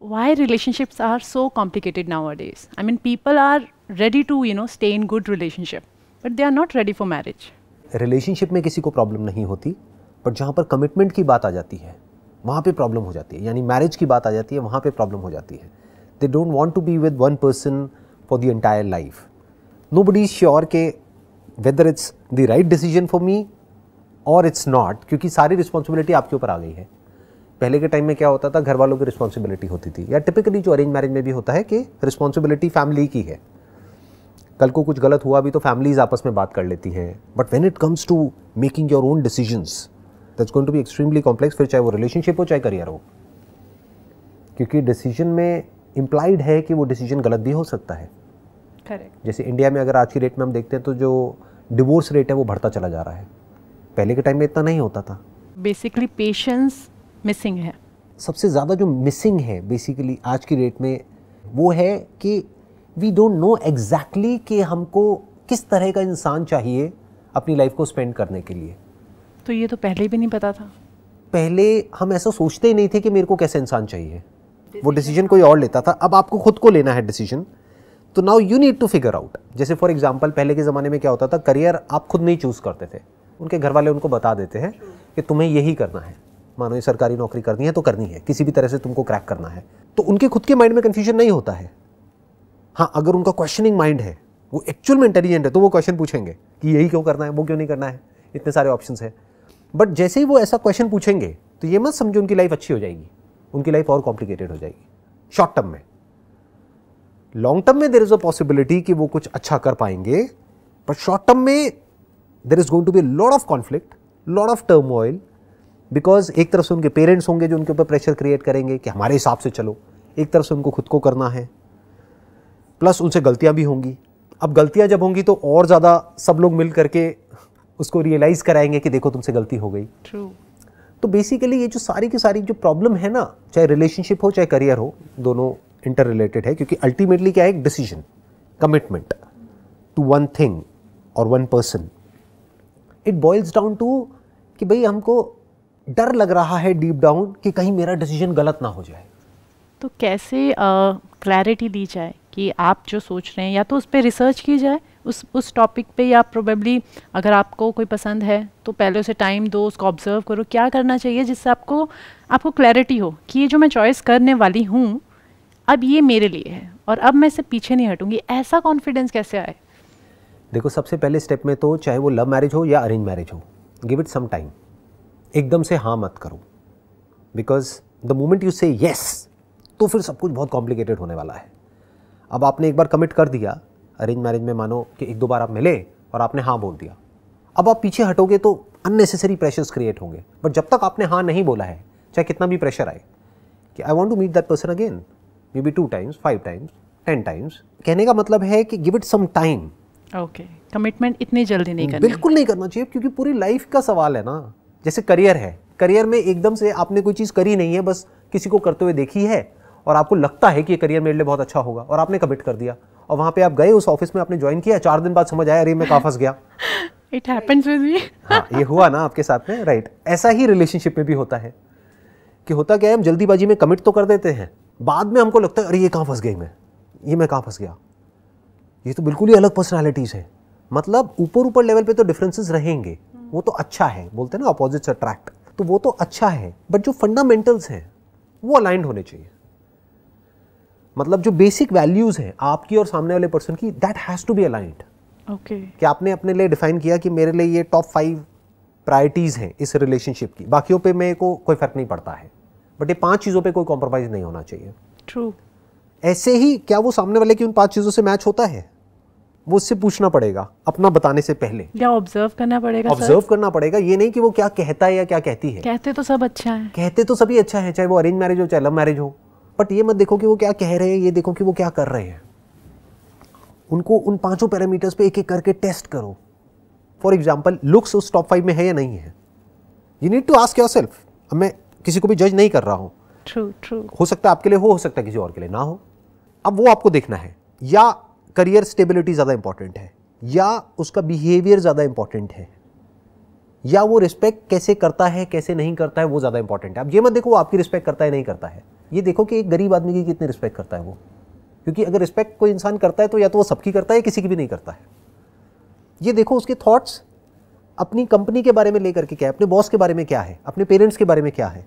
why relationships are so complicated nowadays. I mean, people are ready to, you know, stay in good relationship, but they are not ready for marriage. Relationship में किसी को problem नहीं होती but जहाँ पर commitment की बात आ जाती है वहाँ पे प्रॉब्लम हो जाती है यानी मैरिज की बात आ जाती है वहाँ पे प्रॉब्लम हो जाती है they don't want to be with one person for the entire life nobody is sure के whether it's the right decision for me और इट्स नॉट क्योंकि सारी रिस्पॉन्सिबिलिटी आपके ऊपर आ गई है पहले के टाइम में क्या होता था घर वालों की रिस्पॉन्सिबिलिटी होती थी या टिपिकली जो अरेंज मैरिज में भी होता है कि रिस्पॉन्सिबिलिटी फैमिली की है कल को कुछ गलत हुआ भी तो फैमिलीज आपस में बात कर लेती हैं but when it comes to making your own decisions that's going to be extremely complex फिर चाहे वो रिलेशनशिप हो चाहे करियर हो क्योंकि डिसीजन में इम्प्लाइड है कि वो डिसीजन गलत भी हो सकता है Correct. जैसे इंडिया में अगर आज की डेट में हम देखते हैं तो जो डिवोर्स रेट है वो बढ़ता चला जा रहा है पहले के टाइम में इतना नहीं होता था बेसिकली पेशेंस मिसिंग है सबसे ज़्यादा जो मिसिंग है बेसिकली आज की डेट में वो है कि वी डोंट नो एग्जैक्टली कि हमको किस तरह का इंसान चाहिए अपनी लाइफ को स्पेंड करने के लिए तो ये तो पहले भी नहीं पता था पहले हम ऐसा सोचते ही नहीं थे कि मेरे को कैसे इंसान चाहिए Decision वो डिसीजन कोई और लेता था अब आपको खुद को लेना है डिसीजन तो now you need to figure out जैसे फॉर एग्जाम्पल पहले के ज़माने में क्या होता था करियर आप खुद नहीं चूज़ करते थे उनके घर वाले उनको बता देते हैं कि तुम्हें यही करना है मानो ये सरकारी नौकरी करनी है तो करनी है किसी भी तरह से तुमको क्रैक करना है तो उनके खुद के माइंड में कन्फ्यूजन नहीं होता है हाँ अगर उनका क्वेश्चनिंग माइंड है वो एक्चुअल में इंटेलिजेंट है तो वो क्वेश्चन पूछेंगे कि यही क्यों करना है वो क्यों नहीं करना है इतने सारे ऑप्शन है बट जैसे ही वो ऐसा क्वेश्चन पूछेंगे तो ये मत समझो उनकी लाइफ अच्छी हो जाएगी उनकी लाइफ और कॉम्प्लिकेटेड हो जाएगी शॉर्ट टर्म में लॉन्ग टर्म में देर इज अ पॉसिबिलिटी कि वो कुछ अच्छा कर पाएंगे बट शॉर्ट टर्म में there is going to be lot of conflict lot of turmoil because एक तरफ से उनके पेरेंट्स होंगे जो उनके ऊपर प्रेशर क्रिएट करेंगे कि हमारे हिसाब से चलो एक तरफ से उनको खुद को करना है प्लस उनसे गलतियाँ भी होंगी अब गलतियाँ जब होंगी तो और ज़्यादा सब लोग मिल करके उसको रियलाइज़ कराएंगे कि देखो तुमसे गलती हो गई True. तो बेसिकली ये जो सारी की सारी जो प्रॉब्लम है ना चाहे रिलेशनशिप हो चाहे करियर हो दोनों इंटर रिलेटेड है क्योंकि अल्टीमेटली क्या है एक decision commitment to one thing और one person it boils down to कि भाई हमको डर लग रहा है डीप डाउन कि कहीं मेरा डिसीजन गलत ना हो जाए तो कैसे क्लैरिटी दी जाए कि आप जो सोच रहे हैं या तो उस पर रिसर्च की जाए उस उस टॉपिक पे या प्रोबेबली अगर आपको कोई पसंद है तो पहले उसे टाइम दो उसको ऑब्जर्व करो क्या करना चाहिए जिससे आपको आपको क्लैरिटी हो कि ये जो मैं चॉइस करने वाली हूँ अब ये मेरे लिए है और अब मैं इसे पीछे नहीं हटूंगी ऐसा कॉन्फिडेंस कैसे आए देखो सबसे पहले स्टेप में तो चाहे वो लव मैरिज हो या अरेंज मैरिज हो गिव इट सम टाइम एकदम से हाँ मत करो because the moment you say yes तो फिर सब कुछ बहुत कॉम्प्लिकेटेड होने वाला है अब आपने एक बार कमिट कर दिया अरेंज मैरिज में मानो कि एक दो बार आप मिले और आपने हाँ बोल दिया अब आप पीछे हटोगे तो अननेसेसरी प्रेशर्स क्रिएट होंगे बट जब तक आपने हाँ नहीं बोला है चाहे कितना भी प्रेशर आए कि I want to meet that person again maybe two times five times ten times कहने का मतलब है कि give it some time okay commitment इतनी जल्दी नहीं करना बिल्कुल नहीं करना चाहिए क्योंकि पूरी लाइफ का सवाल है ना जैसे करियर है करियर में एकदम से आपने कोई चीज़ करी नहीं है बस किसी को करते हुए देखी है और आपको लगता है कि ये करियर मेरे लिए बहुत अच्छा होगा और आपने कमिट कर दिया और वहाँ पे आप गए उस ऑफिस में आपने ज्वाइन किया चार दिन बाद समझ आया अरे मैं कहाँ फंस गया इट हैपेंस विद मी हाँ ये हुआ ना आपके साथ में राइट ऐसा ही रिलेशनशिप में भी होता है कि होता क्या है हम जल्दीबाजी में कमिट तो कर देते हैं बाद में हमको लगता है अरे ये कहाँ फंस गई मैं ये मैं कहाँ फंस गया ये तो बिल्कुल ही अलग पर्सनैलिटीज़ है मतलब ऊपर ऊपर लेवल पे तो डिफरेंसेस रहेंगे वो तो अच्छा है बोलते हैं ना अपोजिट्स अट्रैक्ट तो वो तो अच्छा है बट जो फंडामेंटल्स हैं वो अलाइंड होने चाहिए मतलब जो बेसिक वैल्यूज हैं आपकी और सामने वाले पर्सन की that has to be aligned okay कि आपने अपने लिए डिफाइन किया कि मेरे लिए ये टॉप फाइव प्रायोरिटीज हैं इस रिलेशनशिप की बाकियों पे मेरे को कोई फर्क नहीं पड़ता है बट ये पांच चीज़ों पे कोई कॉम्प्रोमाइज़ नहीं होना चाहिए ट्रू ऐसे ही क्या वो सामने वाले की उन पांच चीज़ों से मैच होता है वो उससे पूछना पड़ेगा अपना बताने से पहले या ऑब्जर्व करना पड़ेगा ऑब्जर्व करना पड़ेगा ये नहीं कि वो क्या कहता है या क्या कहती है कहते तो सब अच्छा है कहते तो सभी अच्छा है चाहे वो अरेंज मैरिज हो चाहे लव मैरिज हो बट ये मत देखो कि वो क्या कह रहे हैं ये देखो कि वो क्या कर रहे हैं उनको उन पांचों पैरामीटर्स पे एक एक करके टेस्ट करो फॉर एग्जाम्पल लुक्स उस टॉप फाइव में है या नहीं है you need to ask yourself अब मैं किसी को भी जज नहीं कर रहा हूँ हो सकता है आपके लिए हो हो सकता है किसी और के लिए ना हो अब वो आपको देखना है या करियर स्टेबिलिटी ज़्यादा इंपॉर्टेंट है या उसका बिहेवियर ज़्यादा इंपॉर्टेंट है या वो रिस्पेक्ट कैसे करता है कैसे नहीं करता है वो ज़्यादा इंपॉर्टेंट है अब ये मत देखो वो आपकी रिस्पेक्ट करता है नहीं करता है ये देखो कि एक गरीब आदमी की कितनी रिस्पेक्ट करता है वो क्योंकि अगर रिस्पेक्ट कोई इंसान करता है तो या तो वो सबकी करता है किसी की भी नहीं करता है ये देखो उसके थॉट्स अपनी कंपनी के बारे में लेकर के क्या है अपने बॉस के बारे में क्या है अपने पेरेंट्स के बारे में क्या है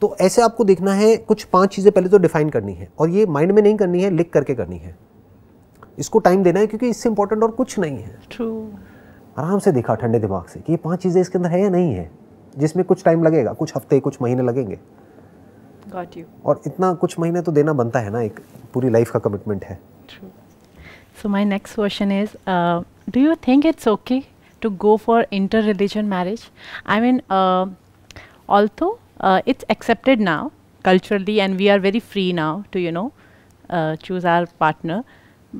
तो ऐसे आपको देखना है कुछ पांच चीज़ें पहले तो डिफाइन करनी है और ये माइंड में नहीं करनी है लिख करके करनी है इसको टाइम देना है क्योंकि इससे इंपॉर्टेंट और कुछ नहीं है आराम से देखा ठंडे दिमाग से कि ये पांच चीज़ें इसके अंदर है या नहीं है जिसमें कुछ टाइम लगेगा कुछ हफ्ते कुछ महीने लगेंगे Got you. और इतना कुछ महीने तो देना बनता है ना एक पूरी लाइफ का कमिटमेंट है so my next question is do you think it's okay to go for inter religion marriage I mean also it's accepted now culturally and we are very free now to you know choose our partner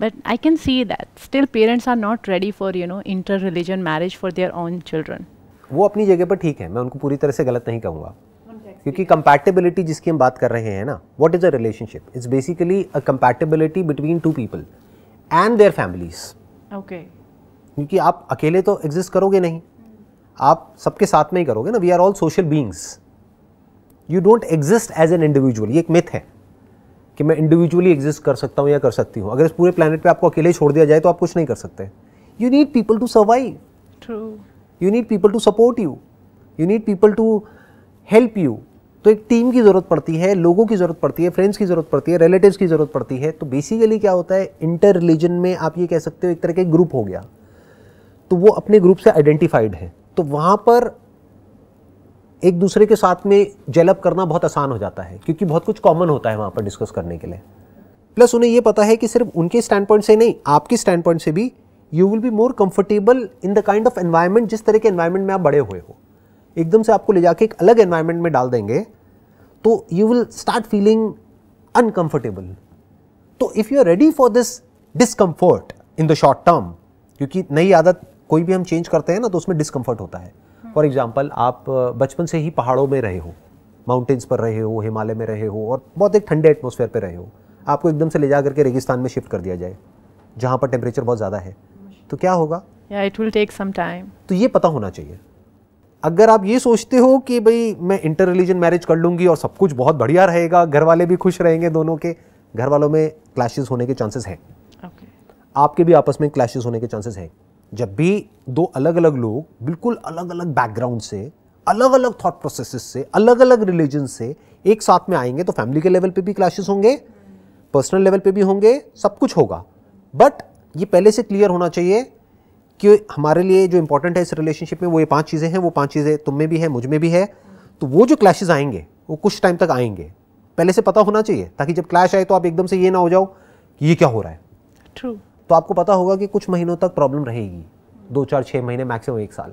but i can see that still parents are not ready for you know inter religion marriage for their own children वो अपनी जगह पर ठीक है मैं उनको पूरी तरह से गलत नहीं कहूंगा क्योंकि कंपैटिबिलिटी जिसकी हम बात कर रहे हैं ना what is a relationship it's basically a compatibility between two people and their families okay क्योंकि आप अकेले तो एग्जिस्ट करोगे नहीं आप सबके साथ में ही करोगे ना we are all social beings you don't exist as an individual ये एक मिथ है कि मैं इंडिविजुअली एग्जिस्ट कर सकता हूँ या कर सकती हूँ अगर इस पूरे प्लानट पर आपको अकेले छोड़ दिया जाए तो आप कुछ नहीं कर सकते you need people to survive true you need people to support you you need people to help you तो एक टीम की ज़रूरत पड़ती है लोगों की ज़रूरत पड़ती है फ्रेंड्स की ज़रूरत पड़ती है रिलेटिव की ज़रूरत पड़ती है तो बेसिकली क्या होता है इंटर रिलीजन में आप ये कह सकते हो एक तरह का ग्रुप हो गया तो वो अपने ग्रुप से आइडेंटिफाइड है तो वहाँ पर एक दूसरे के साथ में जेलअप करना बहुत आसान हो जाता है क्योंकि बहुत कुछ कॉमन होता है वहाँ पर डिस्कस करने के लिए प्लस उन्हें यह पता है कि सिर्फ उनके स्टैंड पॉइंट से नहीं आपके स्टैंड पॉइंट से भी you will be more comfortable in the kind of environment जिस तरह के एन्वायरमेंट में आप बड़े हुए हो एकदम से आपको ले जाके एक अलग एन्वायरमेंट में डाल देंगे तो you will start feeling uncomfortable तो if you are ready for this discomfort in the short term क्योंकि नई आदत कोई भी हम चेंज करते हैं ना तो उसमें डिसकम्फर्ट होता है फॉर एग्ज़ाम्पल आप बचपन से ही पहाड़ों में रहे हो माउंटेन्स पर रहे हो हिमालय में रहे हो और बहुत एक ठंडे एटमोसफेयर पर रहे हो आपको एकदम से ले जा करके रेगिस्तान में शिफ्ट कर दिया जाए जहाँ पर टेम्परेचर बहुत ज़्यादा है तो क्या होगा या it will take some time तो ये पता होना चाहिए अगर आप ये सोचते हो कि भाई मैं इंटर रिलीजन मैरिज कर लूँगी और सब कुछ बहुत बढ़िया रहेगा घर वाले भी खुश रहेंगे दोनों के घर वालों में क्लाशेज होने के चांसेस हैं okay. आपके भी आपस में क्लाशेज होने के चांसेस हैं जब भी दो अलग अलग लोग बिल्कुल अलग अलग बैकग्राउंड से अलग अलग थॉट प्रोसेसेस से अलग अलग रिलीजन से एक साथ में आएंगे तो फैमिली के लेवल पे भी क्लैशेस होंगे पर्सनल लेवल पे भी होंगे सब कुछ होगा बट ये पहले से क्लियर होना चाहिए कि हमारे लिए जो इंपॉर्टेंट है इस रिलेशनशिप में वो ये पांच चीज़ें हैं वो पांच चीज़ें तुम में भी है मुझ में भी है तो वो जो क्लैशेज आएंगे वो कुछ टाइम तक आएंगे पहले से पता होना चाहिए ताकि जब क्लैश आए तो आप एकदम से ये ना हो जाओ कि ये क्या हो रहा है ट्रू तो आपको पता होगा कि कुछ महीनों तक प्रॉब्लम रहेगी दो चार छः महीने मैक्सिमम एक साल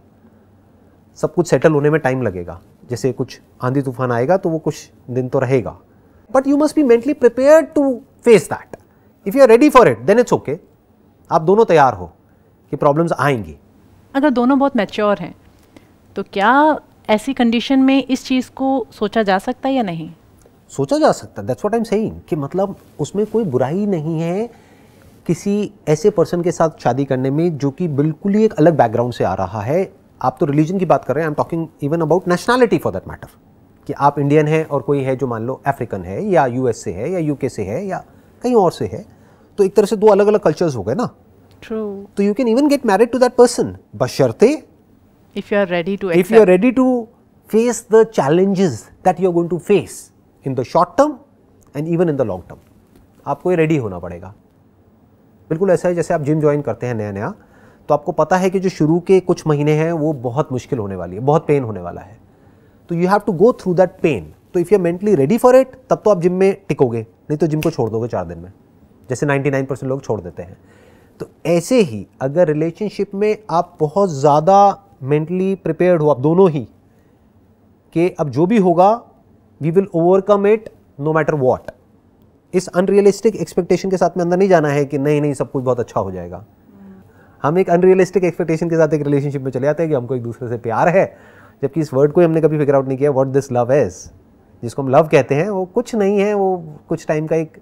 सब कुछ सेटल होने में टाइम लगेगा जैसे कुछ आंधी तूफान आएगा तो वो कुछ दिन तो रहेगा but you must be mentally prepare to face that if you are ready for it then it's okay आप दोनों तैयार हो कि प्रॉब्लम्स आएंगी अगर दोनों बहुत मैच्योर हैं तो क्या ऐसी कंडीशन में इस चीज़ को सोचा जा सकता है या नहीं सोचा जा सकता that's what I am saying कि मतलब उसमें कोई बुराई नहीं है किसी ऐसे पर्सन के साथ शादी करने में जो कि बिल्कुल ही एक अलग बैकग्राउंड से आ रहा है आप तो रिलीजन की बात कर रहे हैं I am talking even about nationality for that matter कि आप इंडियन हैं और कोई है जो मान लो अफ्रीकन है या यू से है या यूके से है या कहीं और से है तो एक तरह से दो अलग अलग कल्चर्स हो गए ना ट्रू तो you can even get married to that person बशर्ते if you are ready to if you are ready to face the challenges that you are going to face in the short term and even in the long term आपको ये ready होना पड़ेगा बिल्कुल ऐसा है जैसे आप जिम ज्वाइन करते हैं नया नया तो आपको पता है कि जो शुरू के कुछ महीने हैं वो बहुत मुश्किल होने वाली है बहुत पेन होने वाला है तो you have to go through that pain तो if you are mentally ready for it तब तो आप जिम में टिकोगे नहीं तो जिम को छोड़ दोगे चार दिन में जैसे 99 परसेंट लोग छोड़ देते हैं तो ऐसे ही अगर रिलेशनशिप में आप बहुत ज़्यादा मेंटली प्रिपेयर्ड हो आप दोनों ही कि अब जो भी होगा we will overcome it no matter what इस अनरियलिस्टिक एक्सपेक्टेशन के साथ में अंदर नहीं जाना है कि नहीं नहीं सब कुछ बहुत अच्छा हो जाएगा हम एक अनरियलिस्टिक एक्सपेक्टेशन के साथ एक रिलेशनशिप में चले जाते हैं कि हमको एक दूसरे से प्यार है जबकि इस वर्ड को हमने कभी फिगर आउट नहीं किया वट दिस लव इज़ जिसको हम लव कहते हैं वो कुछ नहीं है वो कुछ टाइम का एक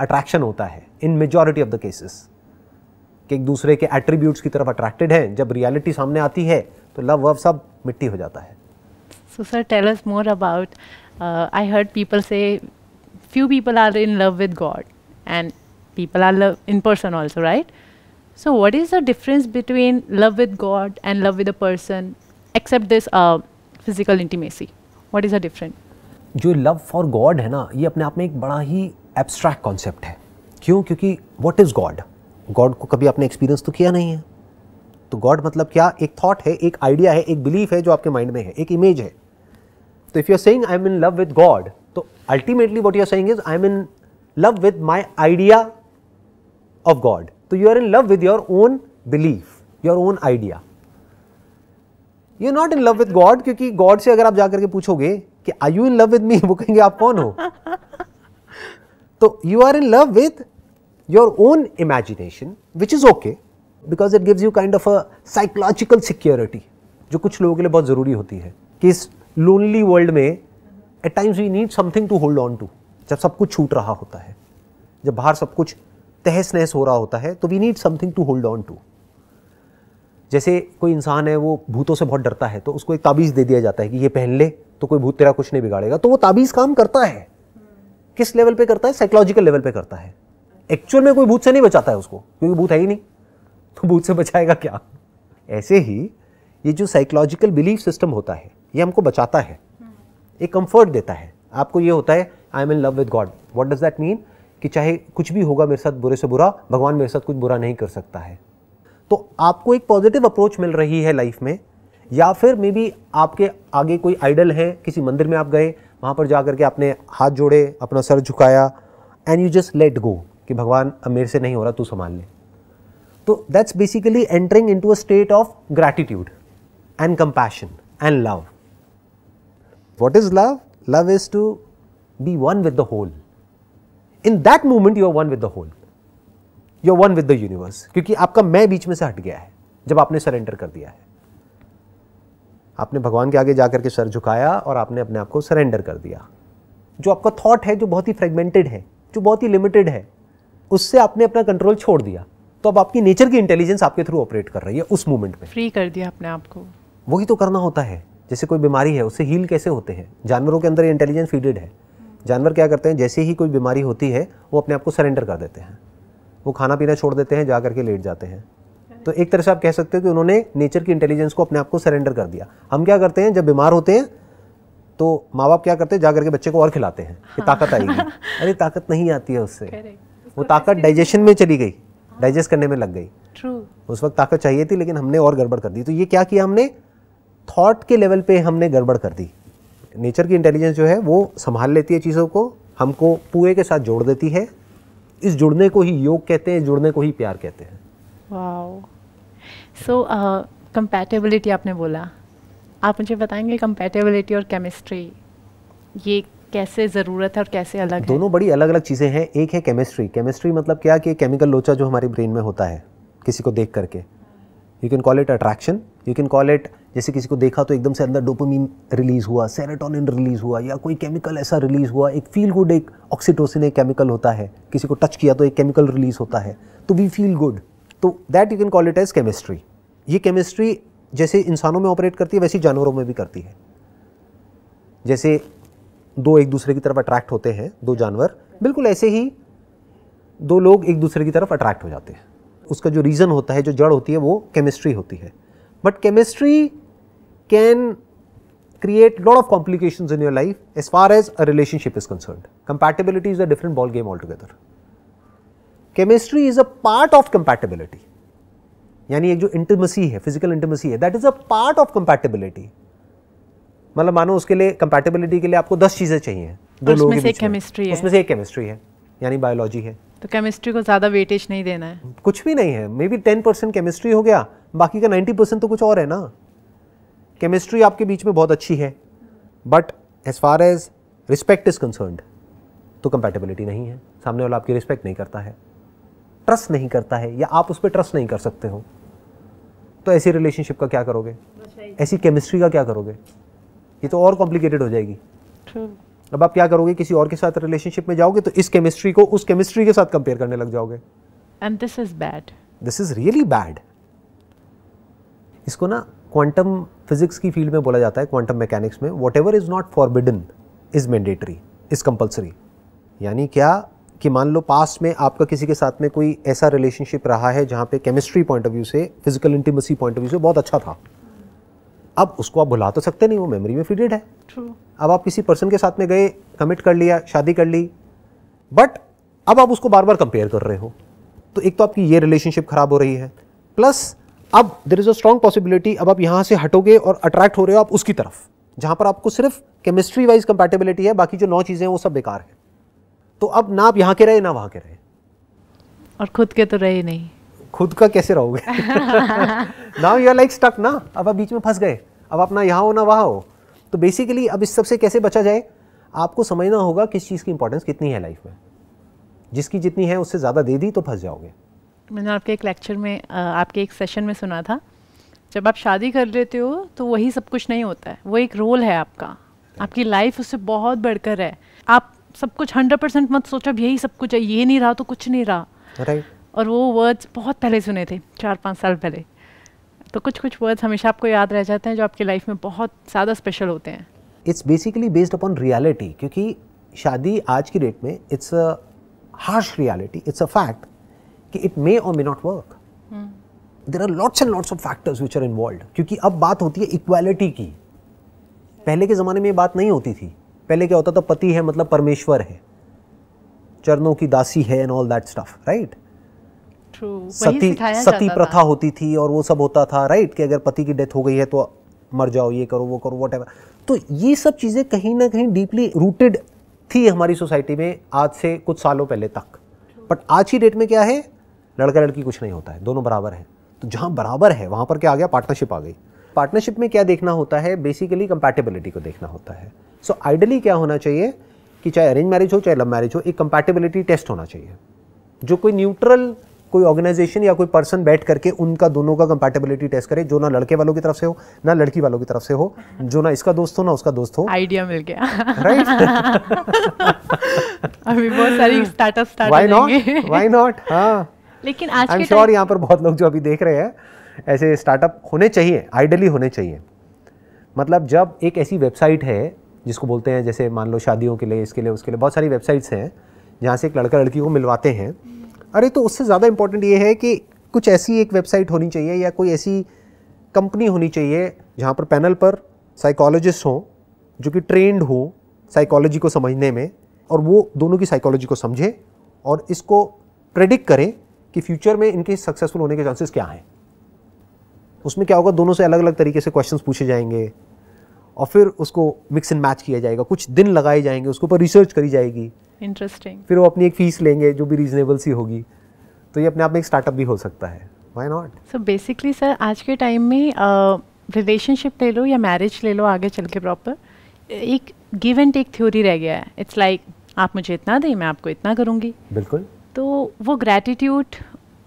अट्रैक्शन होता है in majority of the cases कि एक दूसरे के एट्रीब्यूट्स की तरफ अट्रैक्टेड हैं जब रियलिटी सामने आती है तो लव वव सब मिट्टी हो जाता है so sir tell us more about I heard people say few people are in love with God and people are love in person also, right? So what is the difference between love with God and love with a person except this uh, physical intimacy? What is the difference? जो love for God है ना ये अपने आप में एक बड़ा ही abstract concept है क्यों क्योंकि व्हाट इज़ गॉड गॉड को कभी आपने एक्सपीरियंस तो किया नहीं है तो गॉड मतलब क्या एक थॉट है एक आइडिया है एक बिलीफ है जो आपके माइंड में है एक इमेज है तो if you are saying I am in love with God ultimately what you're saying is I i am in love with my idea of god so you are in love with your own belief your you not in love with God क्योंकि God से अगर आप जाकर के पूछोगे कि I you in love with me वो कहेंगे आप कौन हो तो you are in love with your own imagination which is okay because it gives you kind of a psychological security जो कुछ लोगों के लिए बहुत ज़रूरी होती है कि इस लोनली वर्ल्ड में at times we need something to hold on to जब सब कुछ छूट रहा होता है जब बाहर सब कुछ तहस नहस हो रहा होता है तो we need something to hold on to जैसे कोई इंसान है वो भूतों से बहुत डरता है तो उसको एक ताबीज़ दे दिया जाता है कि ये पहन ले तो कोई भूत तेरा कुछ नहीं बिगाड़ेगा तो वो ताबीज़ काम करता है किस लेवल पे करता है साइकोलॉजिकल लेवल पे करता है एक्चुअल में कोई भूत से नहीं बचाता है उसको क्योंकि भूत है ही नहीं तो भूत से बचाएगा क्या ऐसे ही ये जो साइकोलॉजिकल बिलीफ सिस्टम होता है ये हमको बचाता है एक कंफर्ट देता है आपको ये होता है I am in love with God what does that mean कि चाहे कुछ भी होगा मेरे साथ बुरे से बुरा भगवान मेरे साथ कुछ बुरा नहीं कर सकता है तो आपको एक पॉजिटिव अप्रोच मिल रही है लाइफ में या फिर मे बी आपके आगे कोई आइडल है किसी मंदिर में आप गए वहाँ पर जा करके आपने हाथ जोड़े अपना सर झुकाया and you just let go कि भगवान अब मेरे से नहीं हो रहा तू संभाल ले तो that's basically entering in to a state of gratitude and compassion and love What is love? Love is to be one with the whole. In that moment, you are one with the whole. You one with the universe क्योंकि आपका मैं बीच में से हट गया है जब आपने सरेंडर कर दिया है आपने भगवान के आगे जाकर के सर झुकाया और आपने अपने आप को सरेंडर कर दिया जो आपका थॉट है जो बहुत ही फ्रेगमेंटेड है जो बहुत ही लिमिटेड है उससे आपने अपना कंट्रोल छोड़ दिया तो अब आपकी नेचर की इंटेलिजेंस आपके थ्रू ऑपरेट कर रही है उस मोमेंट में फ्री कर दिया अपने आप को वही तो करना होता है जैसे कोई बीमारी है उससे हील कैसे होते हैं जानवरों के अंदर ये इंटेलिजेंस फीडेड है जानवर क्या करते हैं जैसे ही कोई बीमारी होती है वो अपने आप को सरेंडर कर देते हैं वो खाना पीना छोड़ देते हैं जा करके लेट जाते हैं तो एक तरह से आप कह सकते हो कि उन्होंने नेचर की इंटेलिजेंस को अपने आप को सरेंडर कर दिया हम क्या करते हैं जब बीमार होते हैं तो माँ बाप क्या करते हैं जा करके बच्चे को और खिलाते हैं कि हाँ। ताकत आएगी अरे ताकत नहीं आती है उससे वो ताकत डाइजेशन में चली गई डाइजेस्ट हाँ। करने में लग गई उस वक्त ताकत चाहिए थी लेकिन हमने और गड़बड़ कर दी तो ये क्या किया हमने थॉट के लेवल पे हमने गड़बड़ कर दी नेचर की इंटेलिजेंस जो है वो संभाल लेती है चीज़ों को हमको पूरे के साथ जोड़ देती है इस जुड़ने को ही योग कहते हैं जुड़ने को ही प्यार कहते हैं वाओ सो कंपैटिबिलिटी आपने बोला आप मुझे बताएंगे कंपैटिबिलिटी और केमिस्ट्री ये कैसे ज़रूरत है और कैसे अलग है दोनों बड़ी अलग अलग चीज़ें हैं एक है केमिस्ट्री केमिस्ट्री मतलब क्या कि केमिकल लोचा जो हमारे ब्रेन में होता है किसी को देख करके you can call it attraction you can call it जैसे किसी को देखा तो एकदम से अंदर डोपोमिन रिलीज़ हुआ सेरेटोनिन रिलीज़ हुआ या कोई केमिकल ऐसा रिलीज़ हुआ एक फील गुड एक ऑक्सीटोसिन एक केमिकल होता है किसी को टच किया तो एक केमिकल रिलीज़ होता है तो वी फील गुड तो that you can call it as chemistry ये केमिस्ट्री जैसे इंसानों में ऑपरेट करती है वैसे जानवरों में भी करती है जैसे दो एक दूसरे की तरफ अट्रैक्ट होते हैं दो जानवर बिल्कुल ऐसे ही दो लोग एक दूसरे की तरफ अट्रैक्ट हो जाते हैं उसका जो रीज़न होता है जो जड़ होती है वो केमिस्ट्री होती है but chemistry can create lot of complications in your life as far as a relationship is concerned. Compatibility is a different ball game altogether. Chemistry is a part of compatibility. यानी एक जो intimacy है physical intimacy है that is a part of compatibility मतलब मानो उसके लिए compatibility के लिए आपको दस चीजें चाहिए दो लोगों के बीच केमिस्ट्री है उसमें से एक केमिस्ट्री है यानी बायोलॉजी है तो केमिस्ट्री को ज्यादा वेटेज नहीं देना है कुछ भी नहीं है maybe ten percent chemistry हो गया बाकी का नाइन्टी परसेंट तो कुछ और है ना केमिस्ट्री आपके बीच में बहुत अच्छी है but as far as respect is concerned तो कंपेटेबिलिटी नहीं है सामने वाला आपकी रिस्पेक्ट नहीं करता है ट्रस्ट नहीं करता है या आप उस पर ट्रस्ट नहीं कर सकते हो तो ऐसी रिलेशनशिप का क्या करोगे ऐसी केमिस्ट्री का क्या करोगे ये तो और कॉम्प्लिकेटेड हो जाएगी अब आप क्या करोगे किसी और के साथ रिलेशनशिप में जाओगे तो इस केमिस्ट्री को उस केमिस्ट्री के साथ कंपेयर करने लग जाओगे and this is bad this is really bad इसको ना क्वांटम फिजिक्स की फील्ड में बोला जाता है क्वांटम मैकेनिक्स में whatever is not forbidden is mandatory is compulsory यानी क्या कि मान लो पास्ट में आपका किसी के साथ में कोई ऐसा रिलेशनशिप रहा है जहाँ पे केमिस्ट्री पॉइंट ऑफ व्यू से physical intimacy point of view से बहुत अच्छा था अब उसको आप भुला तो सकते नहीं वो मेमोरी में फिटेड है True. अब आप किसी पर्सन के साथ में गए कमिट कर लिया शादी कर ली बट अब आप उसको बार बार कंपेयर कर रहे हो तो एक तो आपकी ये रिलेशनशिप खराब हो रही है प्लस अब there is a strong possibility अब आप यहाँ से हटोगे और अट्रैक्ट हो रहे हो आप उसकी तरफ जहां पर आपको सिर्फ केमिस्ट्री वाइज कंपेटेबिलिटी है बाकी जो नौ चीज़ें हैं वो सब बेकार है तो अब ना आप यहाँ के रहे ना वहां के रहे और खुद के तो रहे नहीं खुद का कैसे रहोगे now you are like stuck ना अब आप बीच में फंस गए अब आप ना यहाँ हो ना वहाँ हो तो बेसिकली अब इस सबसे कैसे बचा जाए आपको समझना होगा किस चीज़ की इंपॉर्टेंस कितनी है लाइफ में जिसकी जितनी है उससे ज़्यादा दे दी तो फंस जाओगे मैंने आपके एक लेक्चर में आपके एक सेशन में सुना था जब आप शादी कर लेते हो तो वही सब कुछ नहीं होता है वो एक रोल है आपका आपकी लाइफ उससे बहुत बढ़कर है आप सब कुछ हंड्रेड परसेंट मत सोचो अब यही सब कुछ है ये नहीं रहा तो कुछ नहीं रहा right. और वो वर्ड्स बहुत पहले सुने थे चार पाँच साल पहले तो कुछ कुछ वर्ड्स हमेशा आपको याद रह जाते हैं जो आपकी लाइफ में बहुत ज़्यादा स्पेशल होते हैं it's basically based upon reality क्योंकि शादी आज की डेट में it's a harsh reality it's a fact कि इट मे और may not work there are lots and lots of factors which are involve क्योंकि अब बात होती है इक्वालिटी की पहले के ज़माने में ये बात नहीं होती थी पहले क्या होता था पति है मतलब परमेश्वर है चरणों की दासी है and all that stuff right sati sati प्रथा होती थी और वो सब होता था राइट right? कि अगर पति की डेथ हो गई है तो मर जाओ ये करो वो करो वट तो ये सब चीज़ें कहीं ना कहीं डीपली रूटेड थी हमारी सोसाइटी में आज से कुछ सालों पहले तक बट आज की डेट में क्या है लड़का लड़की कुछ नहीं होता है दोनों बराबर हैं तो जहाँ बराबर है वहाँ पर क्या आ गया पार्टनरशिप आ गई पार्टनरशिप में क्या देखना होता है बेसिकली कंपैटिबिलिटी को देखना होता है सो so, आइडली क्या होना चाहिए कि चाहे अरेंज मैरिज हो चाहे लव मैरिज हो एक कंपैटिबिलिटी टेस्ट होना चाहिए जो कोई न्यूट्रल कोई ऑर्गेनाइजेशन या कोई पर्सन बैठ करके उनका दोनों का कंपैटिबिलिटी टेस्ट करे जो ना लड़के वालों की तरफ से हो ना लड़की वालों की तरफ से हो जो ना इसका दोस्त हो ना उसका दोस्त हो आइडिया मिल गया राइट right? अभी बहुत सारी startup start why not why not हाँ लेकिन आज आई एम श्योर यहाँ पर बहुत लोग जो अभी देख रहे हैं ऐसे स्टार्टअप होने चाहिए आइडली होने चाहिए मतलब जब एक ऐसी वेबसाइट है जिसको बोलते हैं जैसे मान लो शादियों के लिए इसके लिए उसके लिए बहुत सारी वेबसाइट्स हैं जहाँ से एक लड़का लड़की को मिलवाते हैं अरे तो उससे ज़्यादा इम्पोर्टेंट ये है कि कुछ ऐसी एक वेबसाइट होनी चाहिए या कोई ऐसी कंपनी होनी चाहिए जहाँ पर पैनल पर साइकोलॉजिस्ट हों जो कि ट्रेंड हों साइकोलॉजी को समझने में और वो दोनों की साइकोलॉजी को समझें और इसको प्रेडिक्ट करें कि फ्यूचर में इनके सक्सेसफुल होने के चांसेस क्या हैं उसमें क्या होगा दोनों से अलग अलग तरीके से क्वेश्चंस पूछे जाएंगे और फिर उसको मिक्स एंड मैच किया जाएगा कुछ दिन लगाए जाएंगे उसके ऊपर रिसर्च करी जाएगी इंटरेस्टिंग फिर वो अपनी एक फीस लेंगे जो भी रीजनेबल सी होगी तो ये अपने आप में एक स्टार्टअप भी हो सकता है why not so basically sir आज के टाइम में रिलेशनशिप uh, ले लो या मैरिज ले लो आगे चल के प्रॉपर एक गिव एंड टेक थ्योरी रह गया है इट्स लाइक like, आप मुझे इतना दें मैं आपको इतना करूँगी बिल्कुल तो वो ग्रेटिट्यूड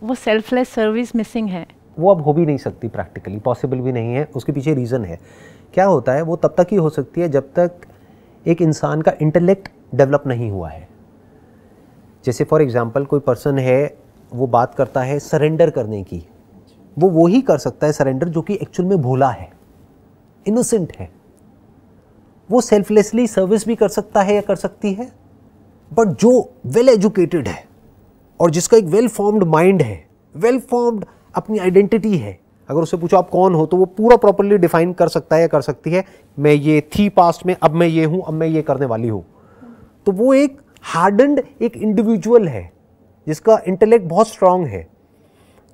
वो सेल्फलेस सर्विस मिसिंग है वो अब हो भी नहीं सकती प्रैक्टिकली पॉसिबल भी नहीं है उसके पीछे रीज़न है क्या होता है वो तब तक ही हो सकती है जब तक एक इंसान का इंटेलेक्ट डेवलप नहीं हुआ है जैसे फॉर एग्ज़ाम्पल कोई पर्सन है वो बात करता है सरेंडर करने की वो वो ही कर सकता है सरेंडर जो कि एक्चुअल में भोला है इनोसेंट है वो सेल्फलेसली सर्विस भी कर सकता है या कर सकती है बट जो वेल एजुकेटेड है और जिसका एक वेल फॉर्म्ड माइंड है वेल फॉर्म्ड अपनी आइडेंटिटी है अगर उससे पूछो आप कौन हो तो वो पूरा प्रॉपरली डिफाइन कर सकता है या कर सकती है मैं ये थी पास्ट में अब मैं ये हूँ अब मैं ये करने वाली हूँ तो वो एक हार्डनड एक इंडिविजुअल है जिसका इंटेलेक्ट बहुत स्ट्रांग है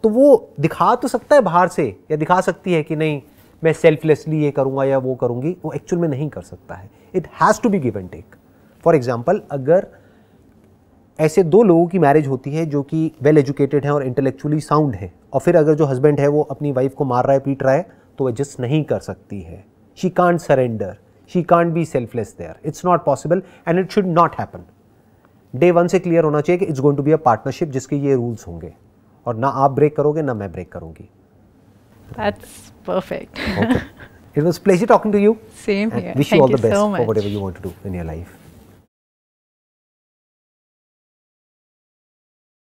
तो वो दिखा तो सकता है बाहर से या दिखा सकती है कि नहीं मैं सेल्फलेसली ये करूँगा या वो करूँगी वो एक्चुअल में नहीं कर सकता है it has to be give and take for example अगर ऐसे दो लोगों की मैरिज होती है जो कि वेल एजुकेटेड हैं और इंटेलेक्चुअली साउंड हैं और फिर अगर जो हस्बैंड है वो अपनी वाइफ को मार रहा है पीट रहा है तो एडजस्ट नहीं कर सकती है she can't surrender she can't be selfless there it's not possible and it should not happen day one से क्लियर होना चाहिए कि it's going to be a partnership जिसके ये रूल्स होंगे और ना आप ब्रेक करोगे ना मैं ब्रेक करूंगी That's perfect. okay. It was a pleasure talking to you. Same here. Wish Thank you all the you best so for whatever